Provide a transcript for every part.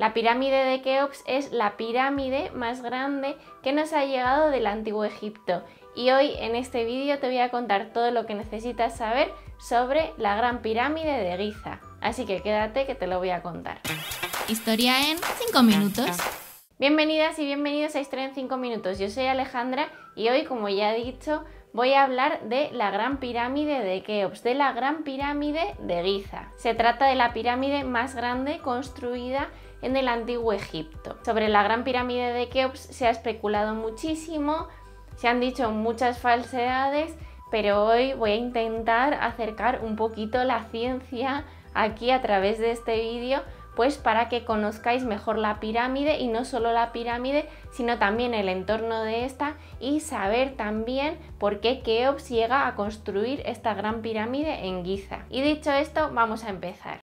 La pirámide de Keops es la pirámide más grande que nos ha llegado del antiguo Egipto y hoy en este vídeo te voy a contar todo lo que necesitas saber sobre la gran pirámide de Giza. Así que quédate que te lo voy a contar. Historia en 5 minutos. Bienvenidas y bienvenidos a Historia en 5 minutos. Yo soy Alejandra y hoy, como ya he dicho, voy a hablar de la Gran Pirámide de Keops, de la Gran Pirámide de Giza. Se trata de la pirámide más grande construida en el antiguo Egipto. Sobre la gran pirámide de Keops se ha especulado muchísimo, se han dicho muchas falsedades, pero hoy voy a intentar acercar un poquito la ciencia aquí a través de este vídeo pues para que conozcáis mejor la pirámide y no solo la pirámide, sino también el entorno de esta y saber también por qué Keops llega a construir esta gran pirámide en Giza. Y dicho esto, vamos a empezar.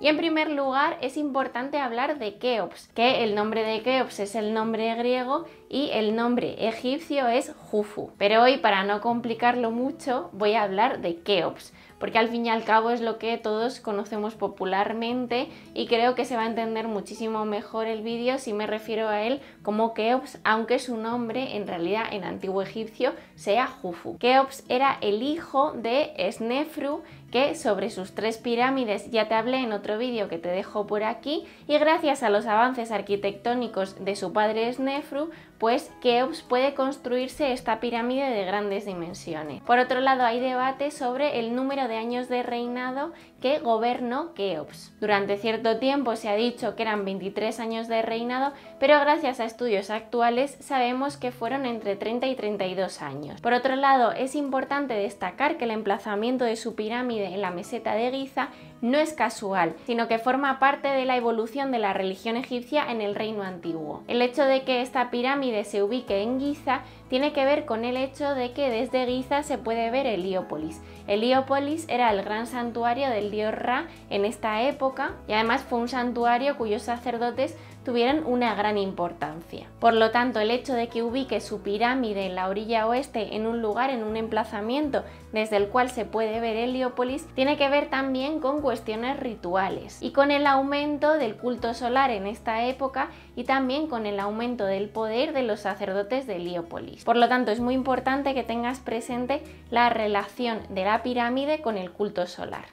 Y en primer lugar es importante hablar de Keops, que el nombre de Keops es el nombre griego y el nombre egipcio es Jufu. Pero hoy para no complicarlo mucho voy a hablar de Keops, porque al fin y al cabo es lo que todos conocemos popularmente y creo que se va a entender muchísimo mejor el vídeo si me refiero a él como Keops, aunque su nombre en realidad en antiguo egipcio sea Jufu. Keops era el hijo de Snefru, que sobre sus tres pirámides ya te hablé en otro vídeo que te dejo por aquí, y gracias a los avances arquitectónicos de su padre Snefru, pues Keops puede construirse esta pirámide de grandes dimensiones. Por otro lado, hay debate sobre el número de años de reinado que gobernó Keops. Durante cierto tiempo se ha dicho que eran 23 años de reinado, pero gracias a estudios actuales sabemos que fueron entre 30 y 32 años. Por otro lado, es importante destacar que el emplazamiento de su pirámide en la meseta de Giza no es casual, sino que forma parte de la evolución de la religión egipcia en el reino antiguo. El hecho de que esta pirámide se ubique en Giza tiene que ver con el hecho de que desde Giza se puede ver Heliópolis. Heliópolis era el gran santuario del dios Ra en esta época y además fue un santuario cuyos sacerdotes tuvieron una gran importancia. Por lo tanto, el hecho de que ubique su pirámide en la orilla oeste en un lugar, en un emplazamiento desde el cual se puede ver Heliópolis, tiene que ver también con cuestiones rituales y con el aumento del culto solar en esta época y también con el aumento del poder de los sacerdotes de Heliópolis. Por lo tanto, es muy importante que tengas presente la relación de la pirámide con el culto solar.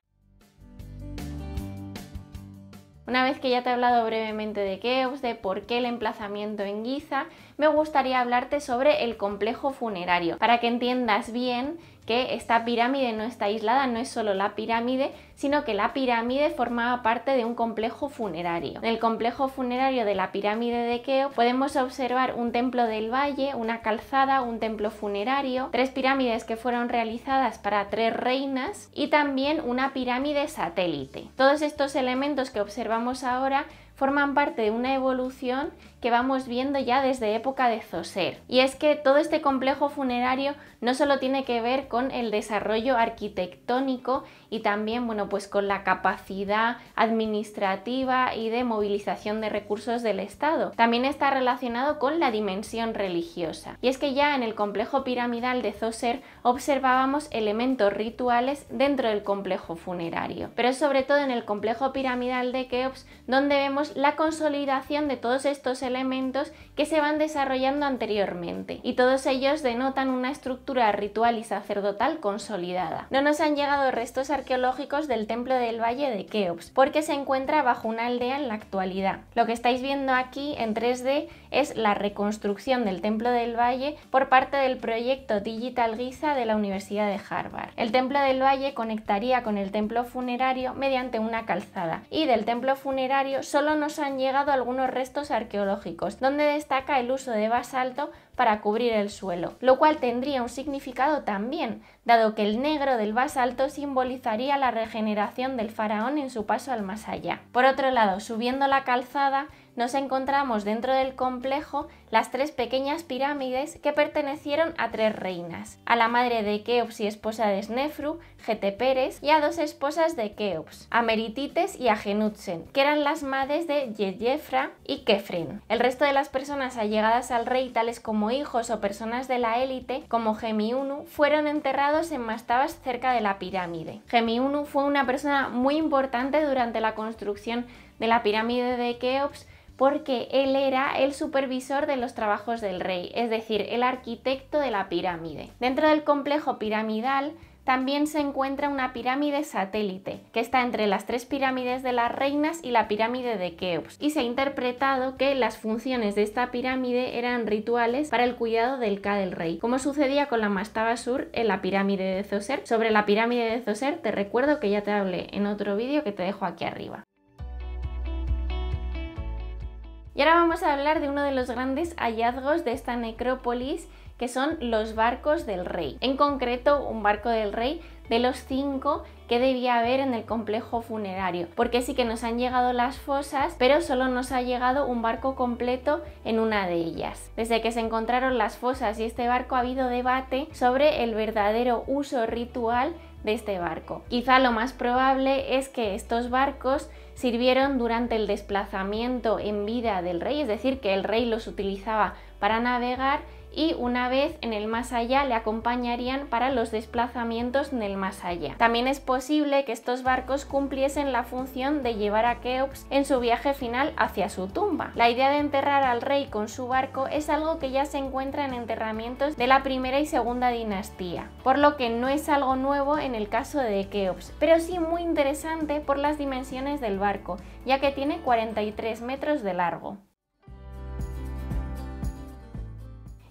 Una vez que ya te he hablado brevemente de es, de por qué el emplazamiento en Guiza, me gustaría hablarte sobre el complejo funerario, para que entiendas bien que esta pirámide no está aislada, no es solo la pirámide, sino que la pirámide formaba parte de un complejo funerario. En el complejo funerario de la pirámide de Keo podemos observar un templo del valle, una calzada, un templo funerario, tres pirámides que fueron realizadas para tres reinas y también una pirámide satélite. Todos estos elementos que observamos ahora forman parte de una evolución que vamos viendo ya desde época de Zoser. Y es que todo este complejo funerario no solo tiene que ver con el desarrollo arquitectónico y también, bueno, pues con la capacidad administrativa y de movilización de recursos del Estado. También está relacionado con la dimensión religiosa. Y es que ya en el complejo piramidal de Zoser observábamos elementos rituales dentro del complejo funerario, pero sobre todo en el complejo piramidal de Keops, donde vemos la consolidación de todos estos elementos que se van desarrollando anteriormente y todos ellos denotan una estructura ritual y sacerdotal consolidada. No nos han llegado restos arqueológicos del templo del valle de Keops porque se encuentra bajo una aldea en la actualidad. Lo que estáis viendo aquí en 3D es la reconstrucción del Templo del Valle por parte del proyecto Digital Giza de la Universidad de Harvard. El Templo del Valle conectaría con el templo funerario mediante una calzada y del templo funerario solo nos han llegado algunos restos arqueológicos, donde destaca el uso de basalto para cubrir el suelo, lo cual tendría un significado también, dado que el negro del basalto simbolizaría la regeneración del faraón en su paso al más allá. Por otro lado, subiendo la calzada, nos encontramos dentro del complejo las tres pequeñas pirámides que pertenecieron a tres reinas, a la madre de Keops y esposa de Snefru, Geteperes, y a dos esposas de Keops, Ameritites y a que eran las madres de Yejefra y Kefren. El resto de las personas allegadas al rey, tales como hijos o personas de la élite, como Gemiunu, fueron enterrados en mastabas cerca de la pirámide. Gemiunu fue una persona muy importante durante la construcción de la pirámide de Keops, porque él era el supervisor de los trabajos del rey, es decir, el arquitecto de la pirámide. Dentro del complejo piramidal también se encuentra una pirámide satélite, que está entre las tres pirámides de las reinas y la pirámide de Keops, y se ha interpretado que las funciones de esta pirámide eran rituales para el cuidado del Ka del rey, como sucedía con la Mastaba Sur en la pirámide de Zoser. Sobre la pirámide de Zoser te recuerdo que ya te hablé en otro vídeo que te dejo aquí arriba. Y ahora vamos a hablar de uno de los grandes hallazgos de esta necrópolis, que son los barcos del rey. En concreto, un barco del rey de los cinco que debía haber en el complejo funerario, porque sí que nos han llegado las fosas, pero solo nos ha llegado un barco completo en una de ellas. Desde que se encontraron las fosas y este barco ha habido debate sobre el verdadero uso ritual de este barco. Quizá lo más probable es que estos barcos sirvieron durante el desplazamiento en vida del rey, es decir, que el rey los utilizaba para navegar y una vez en el más allá le acompañarían para los desplazamientos en el más allá. También es posible que estos barcos cumpliesen la función de llevar a Keops en su viaje final hacia su tumba. La idea de enterrar al rey con su barco es algo que ya se encuentra en enterramientos de la primera y segunda dinastía, por lo que no es algo nuevo en el caso de Keops, pero sí muy interesante por las dimensiones del barco, ya que tiene 43 metros de largo.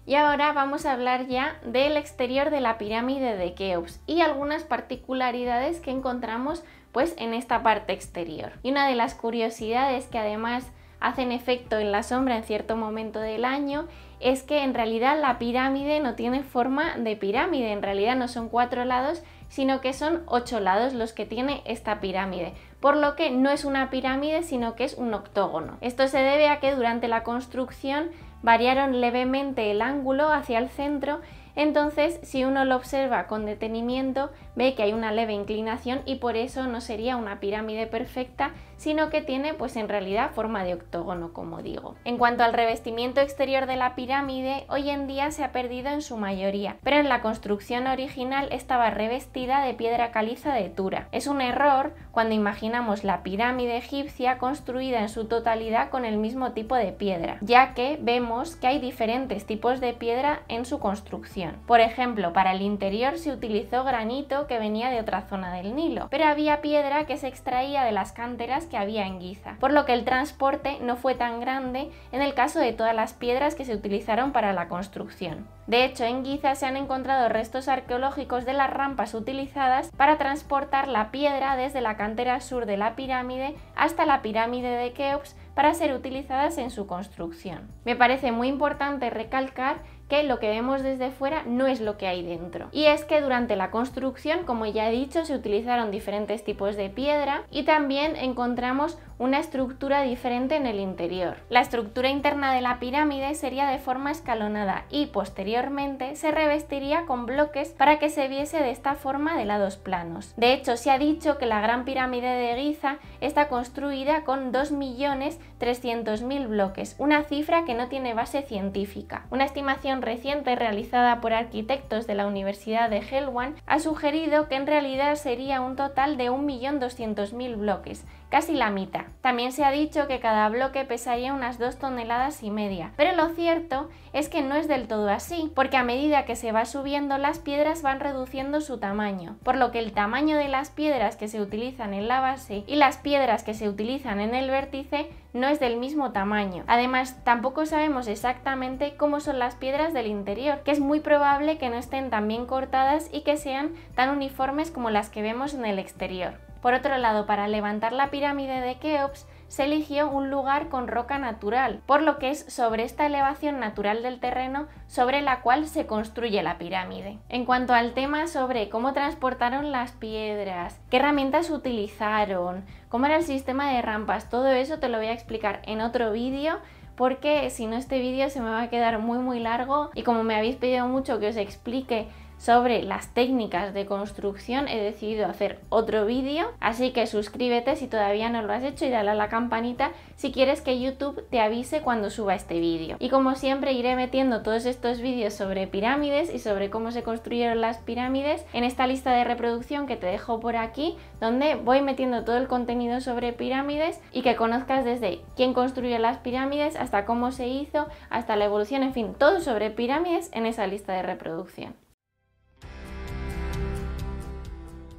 Y ahora vamos a hablar ya del exterior de la pirámide de Keops y algunas particularidades que encontramos pues en esta parte exterior. Y una de las curiosidades que además hacen efecto en la sombra en cierto momento del año es que en realidad la pirámide no tiene forma de pirámide, en realidad no son cuatro lados, sino que son ocho lados los que tiene esta pirámide por lo que no es una pirámide sino que es un octógono. Esto se debe a que durante la construcción variaron levemente el ángulo hacia el centro, entonces si uno lo observa con detenimiento ve que hay una leve inclinación y por eso no sería una pirámide perfecta, sino que tiene pues en realidad forma de octógono, como digo. En cuanto al revestimiento exterior de la pirámide, hoy en día se ha perdido en su mayoría, pero en la construcción original estaba revestida de piedra caliza de Tura. Es un error cuando imaginamos la pirámide egipcia construida en su totalidad con el mismo tipo de piedra, ya que vemos que hay diferentes tipos de piedra en su construcción. Por ejemplo, para el interior se utilizó granito que venía de otra zona del Nilo, pero había piedra que se extraía de las canteras que había en Guiza, por lo que el transporte no fue tan grande en el caso de todas las piedras que se utilizaron para la construcción. De hecho, en Guiza se han encontrado restos arqueológicos de las rampas utilizadas para transportar la piedra desde la cantera sur de la pirámide hasta la pirámide de Keops para ser utilizadas en su construcción. Me parece muy importante recalcar que lo que vemos desde fuera no es lo que hay dentro. Y es que durante la construcción, como ya he dicho, se utilizaron diferentes tipos de piedra y también encontramos una estructura diferente en el interior. La estructura interna de la pirámide sería de forma escalonada y posteriormente se revestiría con bloques para que se viese de esta forma de lados planos. De hecho, se ha dicho que la gran pirámide de Giza está construida con 2.300.000 bloques, una cifra que no tiene base científica. Una estimación reciente realizada por arquitectos de la Universidad de Helwan ha sugerido que en realidad sería un total de 1.200.000 bloques, casi la mitad. También se ha dicho que cada bloque pesaría unas 2 toneladas y media, pero lo cierto es que no es del todo así, porque a medida que se va subiendo las piedras van reduciendo su tamaño, por lo que el tamaño de las piedras que se utilizan en la base y las piedras que se utilizan en el vértice no es del mismo tamaño. Además, tampoco sabemos exactamente cómo son las piedras del interior, que es muy probable que no estén tan bien cortadas y que sean tan uniformes como las que vemos en el exterior. Por otro lado, para levantar la pirámide de Keops se eligió un lugar con roca natural, por lo que es sobre esta elevación natural del terreno sobre la cual se construye la pirámide. En cuanto al tema sobre cómo transportaron las piedras, qué herramientas utilizaron, cómo era el sistema de rampas, todo eso te lo voy a explicar en otro vídeo porque si no este vídeo se me va a quedar muy muy largo y como me habéis pedido mucho que os explique sobre las técnicas de construcción he decidido hacer otro vídeo, así que suscríbete si todavía no lo has hecho y dale a la campanita si quieres que YouTube te avise cuando suba este vídeo. Y como siempre iré metiendo todos estos vídeos sobre pirámides y sobre cómo se construyeron las pirámides en esta lista de reproducción que te dejo por aquí, donde voy metiendo todo el contenido sobre pirámides y que conozcas desde quién construyó las pirámides hasta cómo se hizo, hasta la evolución, en fin, todo sobre pirámides en esa lista de reproducción.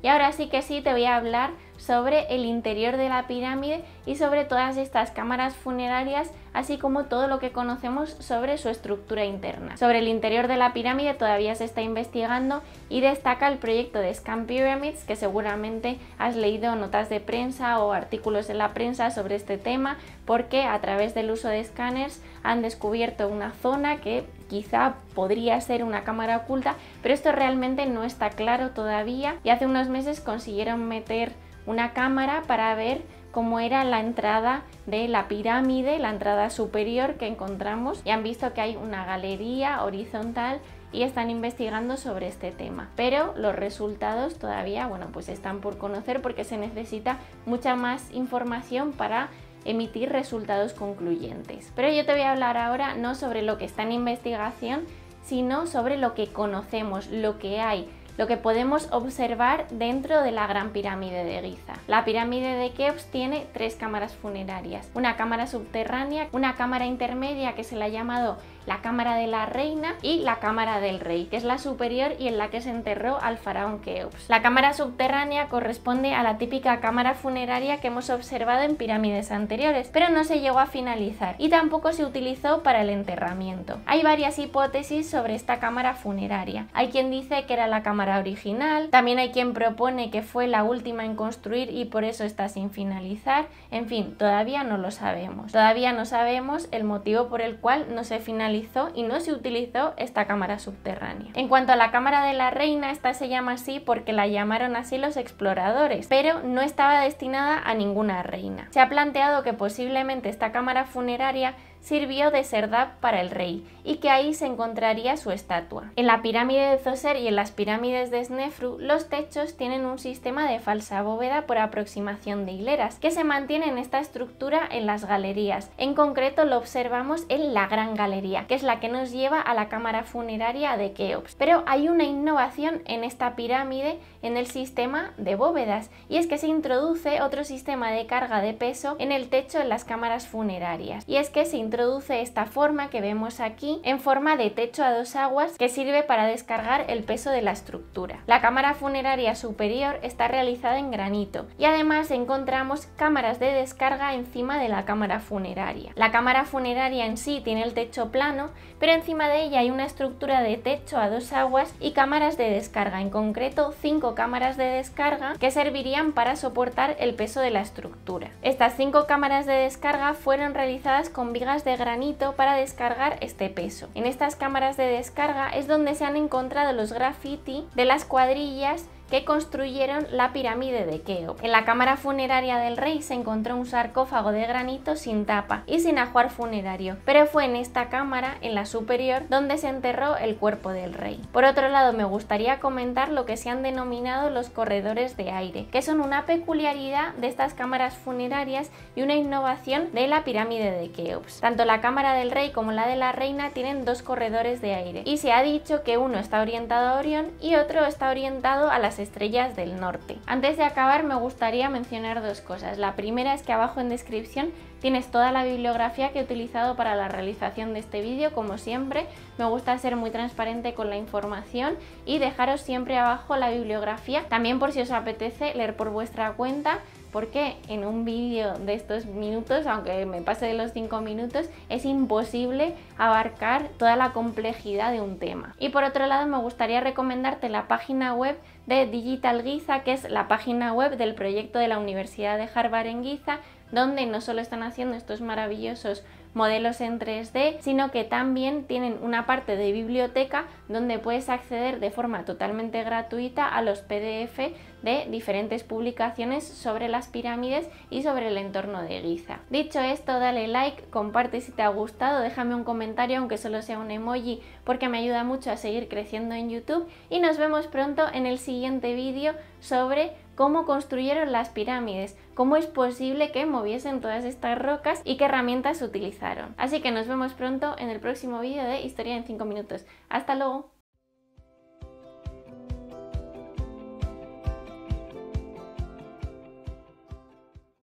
Y ahora sí que sí te voy a hablar sobre el interior de la pirámide y sobre todas estas cámaras funerarias, así como todo lo que conocemos sobre su estructura interna. Sobre el interior de la pirámide todavía se está investigando y destaca el proyecto de Scan Pyramids, que seguramente has leído notas de prensa o artículos en la prensa sobre este tema, porque a través del uso de escáneres han descubierto una zona que quizá podría ser una cámara oculta, pero esto realmente no está claro todavía y hace unos meses consiguieron meter una cámara para ver cómo era la entrada de la pirámide, la entrada superior que encontramos y han visto que hay una galería horizontal y están investigando sobre este tema. Pero los resultados todavía, bueno, pues están por conocer porque se necesita mucha más información para emitir resultados concluyentes. Pero yo te voy a hablar ahora no sobre lo que está en investigación, sino sobre lo que conocemos, lo que hay, lo que podemos observar dentro de la gran pirámide de Giza. La pirámide de Keops tiene tres cámaras funerarias, una cámara subterránea, una cámara intermedia que se la ha llamado la cámara de la reina y la cámara del rey, que es la superior y en la que se enterró al faraón Keops. La cámara subterránea corresponde a la típica cámara funeraria que hemos observado en pirámides anteriores, pero no se llegó a finalizar y tampoco se utilizó para el enterramiento. Hay varias hipótesis sobre esta cámara funeraria. Hay quien dice que era la cámara original, también hay quien propone que fue la última en construir y por eso está sin finalizar, en fin, todavía no lo sabemos. Todavía no sabemos el motivo por el cual no se finalizó y no se utilizó esta cámara subterránea. En cuanto a la cámara de la reina, esta se llama así porque la llamaron así los exploradores, pero no estaba destinada a ninguna reina. Se ha planteado que posiblemente esta cámara funeraria sirvió de Serdab para el rey y que ahí se encontraría su estatua. En la pirámide de Zoser y en las pirámides de Snefru, los techos tienen un sistema de falsa bóveda por aproximación de hileras, que se mantiene en esta estructura en las galerías. En concreto lo observamos en la Gran Galería, que es la que nos lleva a la cámara funeraria de Keops. Pero hay una innovación en esta pirámide en el sistema de bóvedas y es que se introduce otro sistema de carga de peso en el techo en las cámaras funerarias y es que se introduce esta forma que vemos aquí en forma de techo a dos aguas que sirve para descargar el peso de la estructura. La cámara funeraria superior está realizada en granito y además encontramos cámaras de descarga encima de la cámara funeraria. La cámara funeraria en sí tiene el techo plano pero encima de ella hay una estructura de techo a dos aguas y cámaras de descarga en concreto cinco cámaras de descarga que servirían para soportar el peso de la estructura. Estas cinco cámaras de descarga fueron realizadas con vigas de granito para descargar este peso. En estas cámaras de descarga es donde se han encontrado los graffiti de las cuadrillas que construyeron la pirámide de Keops. En la cámara funeraria del rey se encontró un sarcófago de granito sin tapa y sin ajuar funerario, pero fue en esta cámara, en la superior, donde se enterró el cuerpo del rey. Por otro lado, me gustaría comentar lo que se han denominado los corredores de aire, que son una peculiaridad de estas cámaras funerarias y una innovación de la pirámide de Keops. Tanto la cámara del rey como la de la reina tienen dos corredores de aire y se ha dicho que uno está orientado a Orión y otro está orientado a las estrellas del norte. Antes de acabar me gustaría mencionar dos cosas. La primera es que abajo en descripción tienes toda la bibliografía que he utilizado para la realización de este vídeo. Como siempre, me gusta ser muy transparente con la información y dejaros siempre abajo la bibliografía. También por si os apetece leer por vuestra cuenta porque en un vídeo de estos minutos, aunque me pase de los 5 minutos, es imposible abarcar toda la complejidad de un tema. Y por otro lado, me gustaría recomendarte la página web de Digital Giza, que es la página web del proyecto de la Universidad de Harvard en Giza, donde no solo están haciendo estos maravillosos modelos en 3D, sino que también tienen una parte de biblioteca donde puedes acceder de forma totalmente gratuita a los PDF de diferentes publicaciones sobre las pirámides y sobre el entorno de Giza. Dicho esto, dale like, comparte si te ha gustado, déjame un comentario aunque solo sea un emoji porque me ayuda mucho a seguir creciendo en YouTube y nos vemos pronto en el siguiente vídeo sobre cómo construyeron las pirámides, cómo es posible que moviesen todas estas rocas y qué herramientas utilizaron. Así que nos vemos pronto en el próximo vídeo de Historia en 5 minutos. ¡Hasta luego!